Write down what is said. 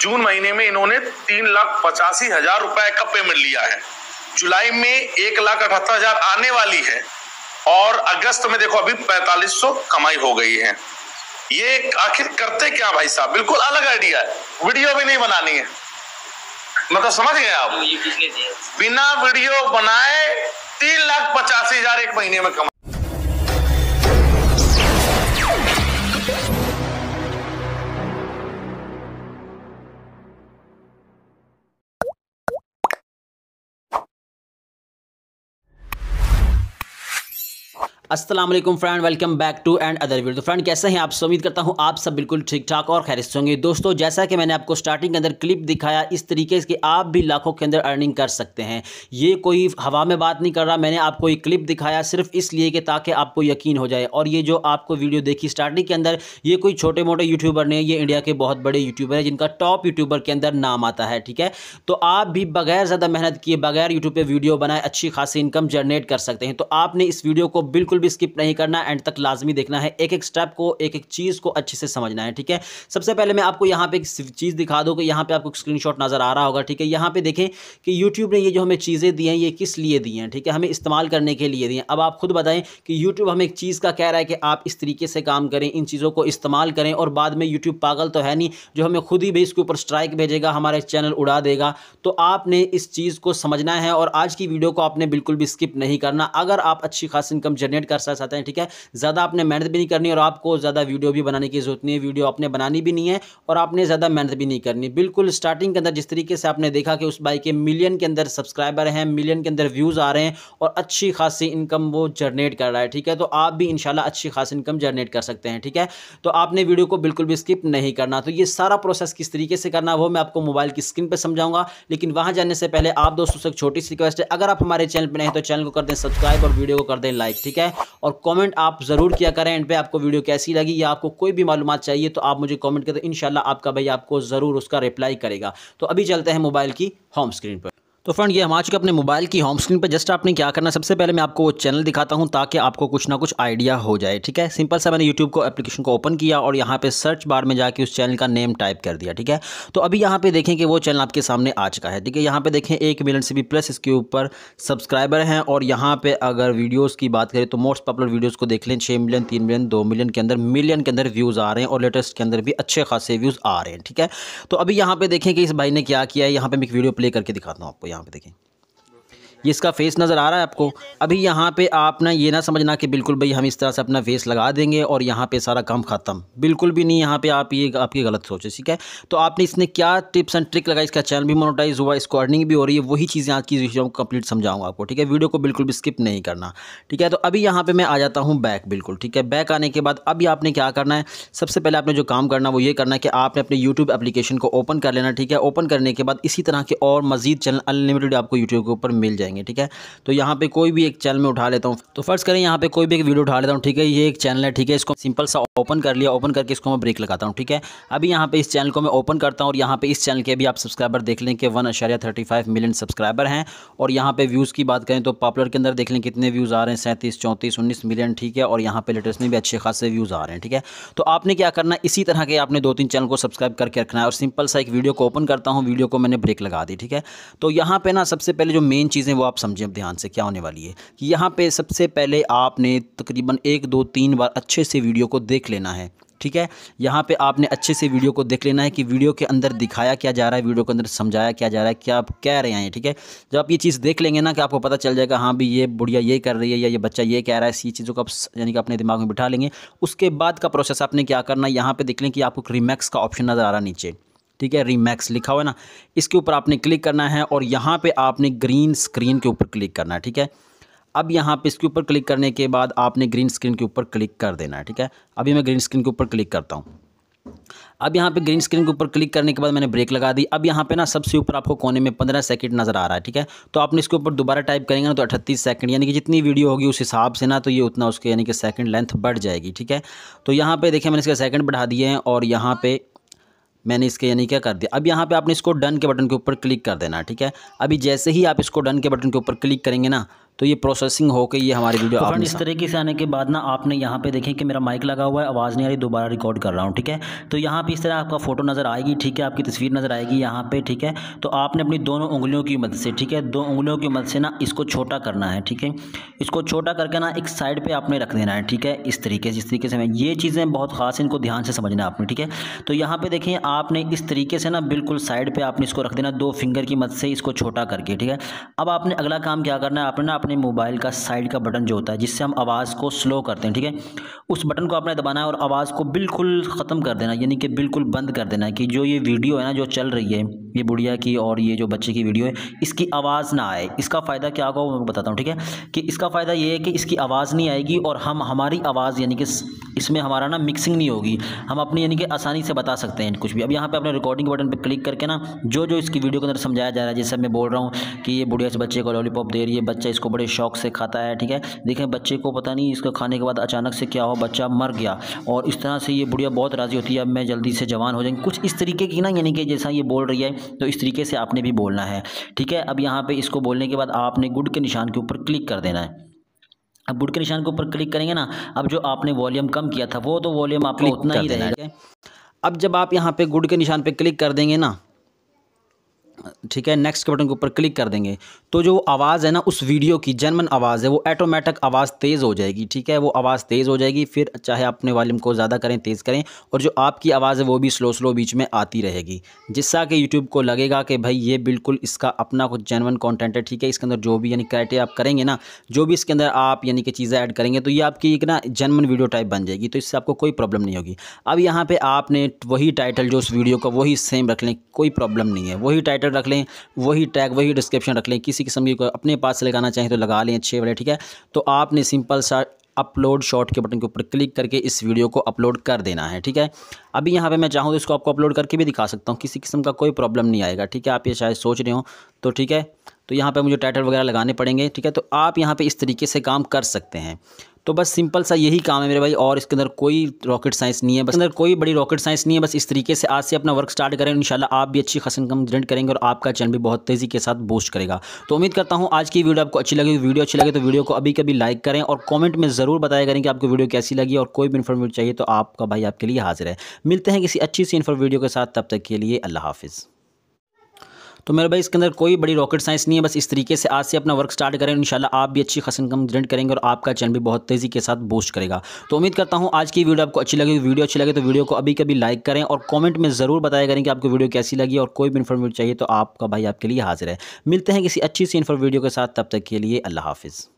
जून महीने में इन्होंने तीन लाख पचासी हजार रुपए का पेमेंट लिया है जुलाई में एक लाख अठहत्तर हजार आने वाली है और अगस्त में देखो अभी पैंतालीस सौ कमाई हो गई है ये आखिर करते क्या भाई साहब बिल्कुल अलग आइडिया है वीडियो भी नहीं बनानी है मतलब समझ गए आप बिना वीडियो बनाए तीन लाख पचासी हजार एक महीने में कमा Aslam friend welcome back to and other video तो फ्रेंड कैसे हैं आप उम्मीद करता हूं आप सब बिल्कुल ठीक ठाक और खैर होंगे दोस्तों जैसा कि मैंने आपको स्टार्टिंग के अंदर क्लिप दिखाया इस तरीके से आप भी लाखों के अंदर अर्निंग कर सकते हैं ये कोई हवा में बात नहीं कर रहा मैंने आपको ये क्लिप दिखाया सिर्फ इसलिए कि ताकि आपको यकीन हो जाए और ये जो आपको वीडियो देखी स्टार्टिंग के अंदर ये कोई छोटे मोटे यूट्यूबर नहीं है ये इंडिया के बहुत बड़े यूट्यूबर हैं जिनका टॉप यूट्यूबर के अंदर नाम आता है ठीक है तो आप भी बगैर ज़्यादा मेहनत किए बगैर यूट्यूब पर वीडियो बनाए अच्छी खासी इनकम जनरेट कर सकते हैं तो आपने इस वीडियो को बिल्कुल भी स्किप नहीं करना एंड तक लाजमी देखना है एक एक स्टेप को एक एक चीज़ को अच्छे से समझना है ठीक है सबसे पहले मैं आपको यहाँ पे एक चीज़ दिखा दूँ कि यहाँ पे आपको स्क्रीन नज़र आ रहा होगा ठीक है यहाँ पे देखें कि यूट्यूब ने ये जो हमें चीज़ें दी हैं ये किस लिए दी हैं ठीक है हमें इस्तेमाल करने के लिए दी हैं अब आप खुद बताएं कि यूट्यूब हमें एक चीज़ का कह रहा है कि आप इस तरीके से काम करें इन चीज़ों को इस्तेमाल करें और बाद में यूट्यूब पागल तो है नहीं जो हमें खुद ही भी इसके ऊपर स्ट्राइक भेजेगा हमारे चैनल उड़ा देगा तो आपने इस चीज़ को समझना है और आज की वीडियो को आपने बिल्कुल भी स्किप नहीं करना अगर आप अच्छी खास इनकम जनरेट ऐड कर सकते हैं ठीक है ज़्यादा आपने मेहनत भी नहीं करनी और आपको ज़्यादा वीडियो भी बनाने की ज़रूरत नहीं है वीडियो आपने बनानी भी नहीं है और आपने ज़्यादा मेहनत भी नहीं करनी बिल्कुल स्टार्टिंग के अंदर जिस तरीके से आपने देखा कि उस बाइक के मिलियन के अंदर सब्सक्राइबर हैं मिलियन के अंदर व्यूज़ आ रहे हैं और अच्छी खासी इनकम वो जनरेट कर रहा है ठीक है तो आप भी इनशाला अच्छी खासी इनकम जनरेट कर सकते हैं ठीक है तो आपने वीडियो को बिल्कुल भी स्किप नहीं करना तो ये सारा प्रोसेस किस तरीके से करना वो मैं आपको मोबाइल की स्क्रीन पर समझाऊंगा लेकिन वहां जाने से पहले आप दोस्तों से एक छोटी सी रिक्वेस्ट है अगर आप हमारे चैनल पर नहीं तो चैनल को कर दें सब्सक्राइब और वीडियो को कर दें लाइक ठीक है और कमेंट आप ज़रूर किया करें एंड पे आपको वीडियो कैसी लगी या आपको कोई भी मालूम चाहिए तो आप मुझे कॉमेंट करें इन आपका भाई आपको ज़रूर उसका रिप्लाई करेगा तो अभी चलते हैं मोबाइल की होम स्क्रीन पर तो फ्रेंड ये हम आ चुके अपने मोबाइल की होम स्क्रीन पर जस्ट आपने क्या करना है सबसे पहले मैं आपको वो चैनल दिखाता हूँ ताकि आपको कुछ ना कुछ आइडिया हो जाए ठीक है सिंपल सा मैंने यूट्यूब को एप्लीकेशन को ओपन किया और यहाँ पे सर्च बार में जाके उस चैनल का नेम टाइप कर दिया ठीक है तो अभी यहाँ पे देखें कि वो चैनल आपके सामने आ चुका है ठीक है यहाँ पे देखें एक मिलियन से भी प्लस इसके ऊपर सब्सक्राइबर हैं और यहाँ पर अगर वीडियोज़ की बात करें तो मोस्ट पॉपुलर वीडियोज़ को देख लें छः मिलियन तीन मिलियन दो मिलियन के अंदर मिलियन के अंदर व्यूज़ आ रहे हैं और लेटेस्ट के अंदर भी अच्छे खासे व्यूज़ आ रहे हैं ठीक है तो अभी यहाँ पर देखें कि इस भाई ने क्या किया है यहाँ पर मैं एक वीडियो प्ले करके दिखाता हूँ आपको यहाँ पे देखें ये इसका फेस नज़र आ रहा है आपको अभी यहाँ पे आपने ये ना समझना कि बिल्कुल भाई हम इस तरह से अपना फेस लगा देंगे और यहाँ पे सारा काम ख़त्म बिल्कुल भी नहीं यहाँ पे आप ये आपकी गलत है ठीक है तो आपने इसने क्या टिप्स एंड ट्रिक लगाई इसका चैनल भी मोनोटाइज हुआ इसको अर्निंग भी हो रही है वही चीज़ें आज की वीडियो कंप्लीट समझाऊँगा आपको ठीक है वीडियो को बिल्कुल भी स्किप नहीं करना ठीक है तो अभी यहाँ पर मैं आ जाता हूँ बैक बिल्कुल ठीक है बैक आने के बाद अभी आपने क्या करना है सबसे पहले आपने जो काम करना वो ये करना है कि आपने अपने यूट्यूब एप्लीकेशन को ओपन कर लेना ठीक है ओपन करने के बाद इसी तरह के और मज़ीद चैनल अनलिमिटेड आपको यूट्यूब के ऊपर मिल जाएंगे करेंगे ठीक है तो यहाँ पे कोई भी एक चैनल में उठा लेता हूँ तो फर्स्ट करें यहाँ पे कोई भी एक वीडियो उठा लेता हूँ ठीक है ये एक चैनल है ठीक है इसको सिंपल सा ओपन कर लिया ओपन करके इसको मैं ब्रेक लगाता हूँ ठीक है अभी यहाँ पे इस चैनल को मैं ओपन करता हूँ और यहाँ पे इस चैनल के भी आप सब्सक्राइबर देख लें कि वन मिलियन सब्सक्राइबर हैं और यहाँ पे व्यूज़ की बात करें तो पॉपुलर के अंदर देख लें कितने व्यूज़ आ रहे हैं सैंतीस चौंतीस उन्नीस मिलियन ठीक है और यहाँ पे लेटेस्ट में भी अच्छे खासे व्यूज़ आ रहे हैं ठीक है तो आपने क्या करना इसी तरह के आपने दो तीन चैनल को सब्सक्राइब करके रखना है और सिंपल सा एक वीडियो को ओपन करता हूँ वीडियो को मैंने ब्रेक लगा दी ठीक है तो यहाँ पर ना सबसे पहले जो मेन चीज़ें वो आप समझें ध्यान से क्या होने वाली है कि यहाँ पे सबसे पहले आपने तकरीबन एक दो तीन बार अच्छे से वीडियो को देख लेना है ठीक है यहाँ पे आपने अच्छे से वीडियो को देख लेना है कि वीडियो के अंदर दिखाया क्या जा रहा है वीडियो के अंदर समझाया क्या जा रहा है क्या आप कह रहे हैं ठीक है जब आप ये चीज़ देख लेंगे ना कि आपको पता चल जाएगा हाँ भी ये बुढ़िया ये कर रही है या ये बच्चा ये कह रहा है इसी चीज़ों को आप यानी कि अपने दिमाग में बिठा लेंगे उसके बाद का प्रोसेस आपने क्या करना यहाँ पर देख लें कि आपको रिमैक्स का ऑप्शन नज़र आ रहा नीचे ठीक है रीमैक्स लिखा हुआ है ना इसके ऊपर आपने क्लिक करना है और यहाँ पे आपने ग्रीन स्क्रीन के ऊपर क्लिक करना है ठीक है अब यहाँ पे इसके ऊपर क्लिक करने के बाद आपने ग्रीन स्क्रीन के ऊपर क्लिक कर देना है ठीक है अभी मैं ग्रीन स्क्रीन के ऊपर क्लिक करता हूँ अब यहाँ पे ग्रीन स्क्रीन के ऊपर क्लिक करने के बाद मैंने ब्रेक लगा दी अब यहाँ पे ना सबसे ऊपर आपको कोने में पंद्रह सेकंड नज़र आ रहा है ठीक है तो आपने इसके ऊपर दोबारा टाइप करेंगे ना तो अट्ठतीस सेकंड यानी कि जितनी वीडियो होगी उस हिसाब से ना तो ये उतना उसके यानी कि सेकंड लेंथ बढ़ जाएगी ठीक है तो यहाँ पर देखिए मैंने इसके सेकंड बढ़ा दिए हैं और यहाँ पर मैंने इसके यानी क्या कर दिया अब यहाँ पे आपने इसको डन के बटन के ऊपर क्लिक कर देना ठीक है अभी जैसे ही आप इसको डन के बटन के ऊपर क्लिक करेंगे ना तो ये प्रोसेसिंग होकर ये हमारी वीडियो तो इस तरीके से आने के बाद ना आपने यहाँ पे देखें कि मेरा माइक लगा हुआ है आवाज़ नहीं आ रही दोबारा रिकॉर्ड कर रहा हूँ ठीक है तो यहाँ पे इस तरह आपका फोटो नज़र आएगी ठीक है आपकी तस्वीर नज़र आएगी यहाँ पे ठीक है तो आपने अपनी दोनों उंगलियों की मदद से ठीक है दो उंगलियों की मदद से ना इसको छोटा करना है ठीक है इसको छोटा करके ना एक साइड पर आपने रख देना है ठीक है इस तरीके से इस तरीके से ये चीज़ें बहुत खास इनको ध्यान से समझना आपने ठीक है तो यहाँ पर देखें आपने इस तरीके से ना बिल्कुल साइड पर आपने इसको रख देना दो फिंगर की मदद से इसको छोटा करके ठीक है अब आपने अगला काम क्या करना है आपने ना अपने मोबाइल का साइड का बटन जो होता है जिससे हम आवाज़ को स्लो करते हैं ठीक है उस बटन को आपने दबाना है और आवाज़ को बिल्कुल ख़त्म कर देना यानी कि बिल्कुल बंद कर देना है कि जो ये वीडियो है ना जो चल रही है ये बुढ़िया की और ये जो बच्चे की वीडियो है इसकी आवाज़ ना आए इसका फ़ायदा क्या होगा वो मैं बताता हूँ ठीक है कि इसका फ़ायदा ये है कि इसकी आवाज़ नहीं आएगी और हम हमारी आवाज़ यानी कि इसमें हमारा ना मिक्सिंग नहीं होगी हम अपनी यानी कि आसानी से बता सकते हैं कुछ भी अब यहाँ पे अपने रिकॉर्डिंग बटन पे क्लिक करके ना जो जो इसकी वीडियो के अंदर समझाया जा रहा है जैसे मैं बोल रहा हूँ कि ये बुढ़िया से बच्चे को लॉलीपॉप दे रही है बच्चा इसको बड़े शौक से खाता है ठीक है देखें बच्चे को पता नहीं इसको खाने के बाद अचानक से क्या हो बच्चा मर गया और इस तरह से ये बुढ़िया बहुत राज़ी होती है अब मैं जल्दी से जवान हो जाएंगे कुछ इस तरीके की ना यानी कि जैसा ये बोल रही है तो इस तरीके से आपने भी बोलना है ठीक है अब यहाँ पर इसको बोलने के बाद आपने गुड के निशान के ऊपर क्लिक कर देना है अब गुड के निशान के ऊपर क्लिक करेंगे ना अब जो आपने वॉल्यूम कम किया था वो तो वॉल्यूम आपको उतना ही रहेगा अब जब आप यहाँ पे गुड के निशान पे क्लिक कर देंगे ना ठीक है नेक्स्ट के बटन के ऊपर क्लिक कर देंगे तो जो आवाज़ है ना उस वीडियो की जनमन आवाज़ है वो ऐटोमेटिक आवाज़ तेज़ हो जाएगी ठीक है वो आवाज़ तेज़ हो जाएगी फिर चाहे अपने वॉल्यूम को ज़्यादा करें तेज़ करें और जो आपकी आवाज़ है वो भी स्लो स्लो बीच में आती रहेगी जिससे कि यूट्यूब को लगेगा कि भाई ये बिल्कुल इसका अपना कुछ जेनवन कॉन्टेंट है ठीक है इसके अंदर जो भी यानी क्राइटेरिया आप करेंगे ना जो भी इसके अंदर आप यानी कि चीज़ें ऐड करेंगे तो ये आपकी एक ना जेनवन वीडियो टाइप बन जाएगी तो इससे आपको कोई प्रॉब्लम नहीं होगी अब यहाँ पर आपने वही टाइटल जो उस वीडियो का वही सेम रख लें कोई प्रॉब्लम नहीं है वही टाइटल टाइटल रख लें वही टैग वही डिस्क्रिप्शन रख लें किसी किस्म की अपने पास से लगाना चाहें तो लगा लें अच्छे वाले ठीक है तो आपने सिंपल सा अपलोड शॉर्ट के बटन के ऊपर क्लिक करके इस वीडियो को अपलोड कर देना है ठीक है अभी यहाँ पे मैं चाहूँ तो इसको आपको अपलोड करके भी दिखा सकता हूँ किसी किस्म का कोई प्रॉब्लम नहीं आएगा ठीक है आप ये शायद सोच रहे हो तो ठीक है तो यहाँ पे मुझे टाइटल वगैरह लगाने पड़ेंगे ठीक है तो आप यहाँ पे इस तरीके से काम कर सकते हैं तो बस सिंपल सा यही काम है मेरे भाई और इसके अंदर कोई रॉकेट साइंस नहीं है बस अंदर कोई बड़ी रॉकेट साइंस नहीं है बस इस तरीके से आज से अपना वर्क स्टार्ट करें इंशाल्लाह आप भी अच्छी खास इनकम जनरेट करेंगे और आपका चैनल भी बहुत तेज़ी के साथ बूस्ट करेगा तो उम्मीद करता हूँ आज की वीडियो आपको अच्छी लगी वीडियो अच्छी लगे तो वीडियो को अभी कभी लाइक करें और कॉमेंट में ज़रूर बताया करें कि आपको वीडियो कैसी लगी और कोई भी इन्फॉर्मेशन चाहिए तो आपका भाई आपके लिए हाजिर है मिलते हैं किसी अच्छी सी इन्फॉर्म वीडियो के साथ तब तक के लिए अल्लाह हाफिज़ तो मेरे भाई इसके अंदर कोई बड़ी रॉकेट साइंस नहीं है बस इस तरीके से आज से अपना वर्क स्टार्ट करें इन आप भी अच्छी खास कम जनरेट करेंगे और आपका चैनल भी बहुत तेज़ी के साथ बूस्ट करेगा तो उम्मीद करता हूँ आज की वीडियो आपको अच्छी लगी वीडियो अच्छी लगे तो वीडियो को अभी कभी लाइक करें और कॉमेंट में ज़रूर बताया करें कि आपको वीडियो कैसी लगी और कोई भी इन्फॉर्मेशन चाहिए तो आपका भाई आपके लिए हाजिर है मिलते हैं किसी अच्छी सी इन्फॉर्म वीडियो के साथ तब तक के लिए अल्लाह हाफिज़